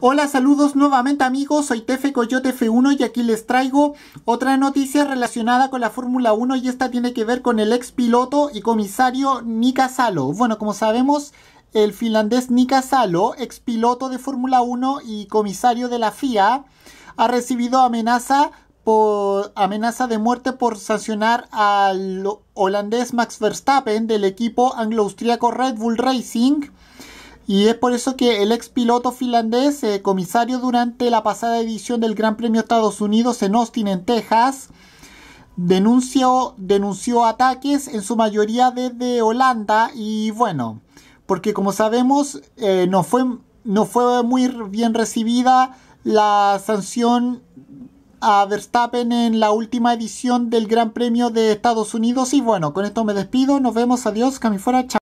Hola, saludos nuevamente amigos, soy Tefe Coyote F1 y aquí les traigo otra noticia relacionada con la Fórmula 1 y esta tiene que ver con el ex piloto y comisario Nika Salo. Bueno, como sabemos, el finlandés Nika Salo, ex piloto de Fórmula 1 y comisario de la FIA, ha recibido amenaza por amenaza de muerte por sancionar al holandés Max Verstappen del equipo anglo-austriaco Red Bull Racing y es por eso que el ex piloto finlandés, eh, comisario durante la pasada edición del Gran Premio Estados Unidos en Austin, en Texas, denunció, denunció ataques en su mayoría desde Holanda y bueno, porque como sabemos eh, no, fue, no fue muy bien recibida la sanción a Verstappen en la última edición del Gran Premio de Estados Unidos y bueno, con esto me despido, nos vemos, adiós, Camifora. chao.